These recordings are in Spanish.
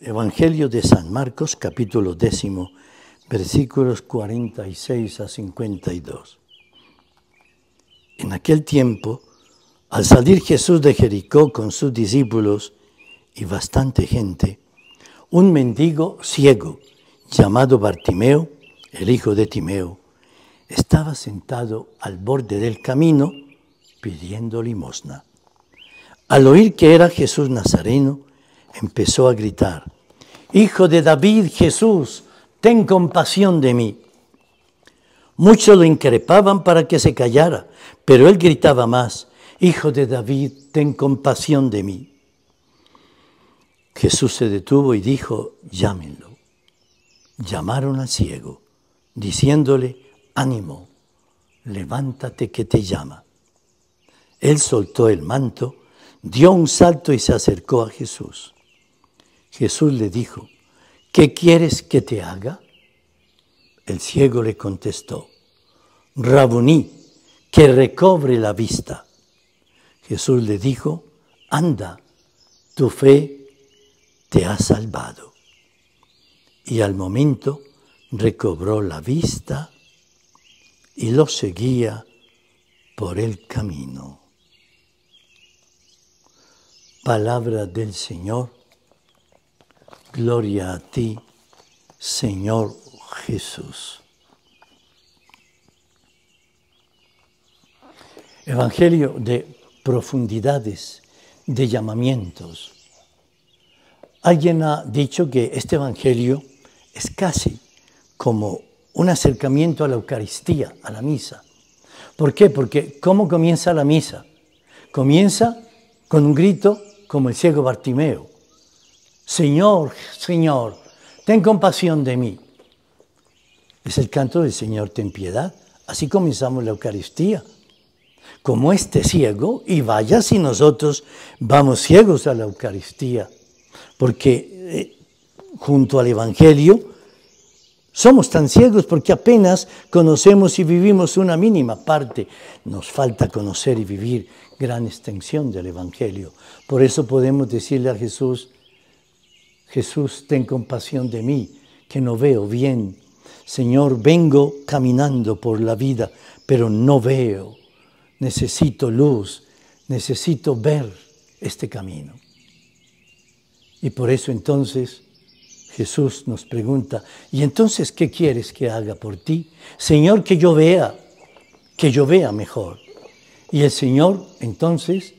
Evangelio de San Marcos, capítulo décimo, versículos 46 a 52. En aquel tiempo, al salir Jesús de Jericó con sus discípulos y bastante gente, un mendigo ciego llamado Bartimeo, el hijo de Timeo, estaba sentado al borde del camino pidiendo limosna. Al oír que era Jesús Nazareno, empezó a gritar, Hijo de David Jesús, ten compasión de mí. Muchos lo increpaban para que se callara, pero él gritaba más, Hijo de David, ten compasión de mí. Jesús se detuvo y dijo, llámenlo. Llamaron al ciego, diciéndole, ánimo, levántate que te llama. Él soltó el manto, dio un salto y se acercó a Jesús. Jesús le dijo, ¿qué quieres que te haga? El ciego le contestó, Rabuní, que recobre la vista. Jesús le dijo, anda, tu fe te ha salvado. Y al momento recobró la vista y lo seguía por el camino. Palabra del Señor Gloria a ti, Señor Jesús. Evangelio de profundidades, de llamamientos. Alguien ha dicho que este Evangelio es casi como un acercamiento a la Eucaristía, a la misa. ¿Por qué? Porque ¿cómo comienza la misa? Comienza con un grito como el ciego Bartimeo Señor, Señor, ten compasión de mí. Es el canto del Señor, ten piedad. Así comenzamos la Eucaristía. Como este ciego, y vaya si nosotros vamos ciegos a la Eucaristía, porque eh, junto al Evangelio somos tan ciegos porque apenas conocemos y vivimos una mínima parte. Nos falta conocer y vivir gran extensión del Evangelio. Por eso podemos decirle a Jesús, Jesús, ten compasión de mí, que no veo bien. Señor, vengo caminando por la vida, pero no veo. Necesito luz, necesito ver este camino. Y por eso entonces Jesús nos pregunta, ¿y entonces qué quieres que haga por ti? Señor, que yo vea, que yo vea mejor. Y el Señor entonces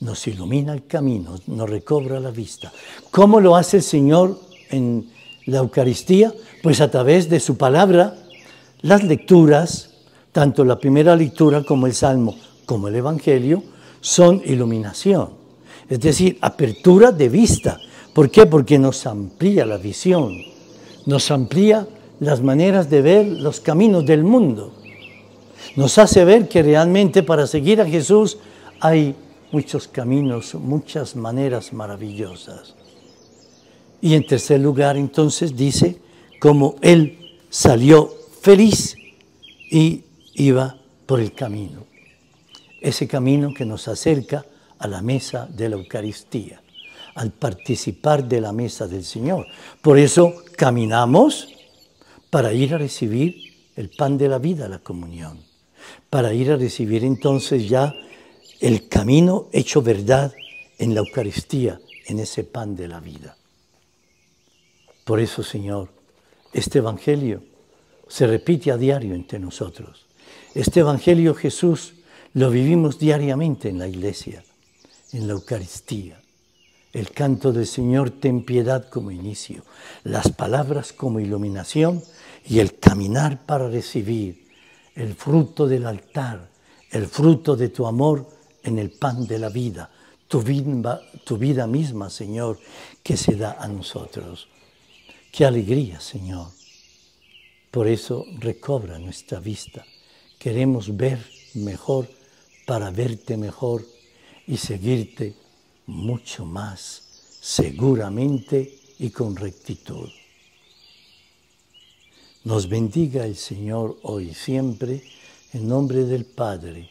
nos ilumina el camino, nos recobra la vista. ¿Cómo lo hace el Señor en la Eucaristía? Pues a través de su palabra, las lecturas, tanto la primera lectura como el Salmo, como el Evangelio, son iluminación, es decir, apertura de vista. ¿Por qué? Porque nos amplía la visión, nos amplía las maneras de ver los caminos del mundo, nos hace ver que realmente para seguir a Jesús hay muchos caminos, muchas maneras maravillosas. Y en tercer lugar, entonces dice, como él salió feliz y iba por el camino. Ese camino que nos acerca a la mesa de la Eucaristía, al participar de la mesa del Señor. Por eso caminamos para ir a recibir el pan de la vida, la comunión, para ir a recibir entonces ya el camino hecho verdad en la Eucaristía, en ese pan de la vida. Por eso, Señor, este Evangelio se repite a diario entre nosotros. Este Evangelio Jesús lo vivimos diariamente en la iglesia, en la Eucaristía. El canto del Señor, ten piedad como inicio, las palabras como iluminación y el caminar para recibir el fruto del altar, el fruto de tu amor en el pan de la vida, tu vida, misma, Señor, que se da a nosotros. Qué alegría, Señor. Por eso recobra nuestra vista. Queremos ver mejor para verte mejor y seguirte mucho más seguramente y con rectitud. Nos bendiga el Señor hoy siempre en nombre del Padre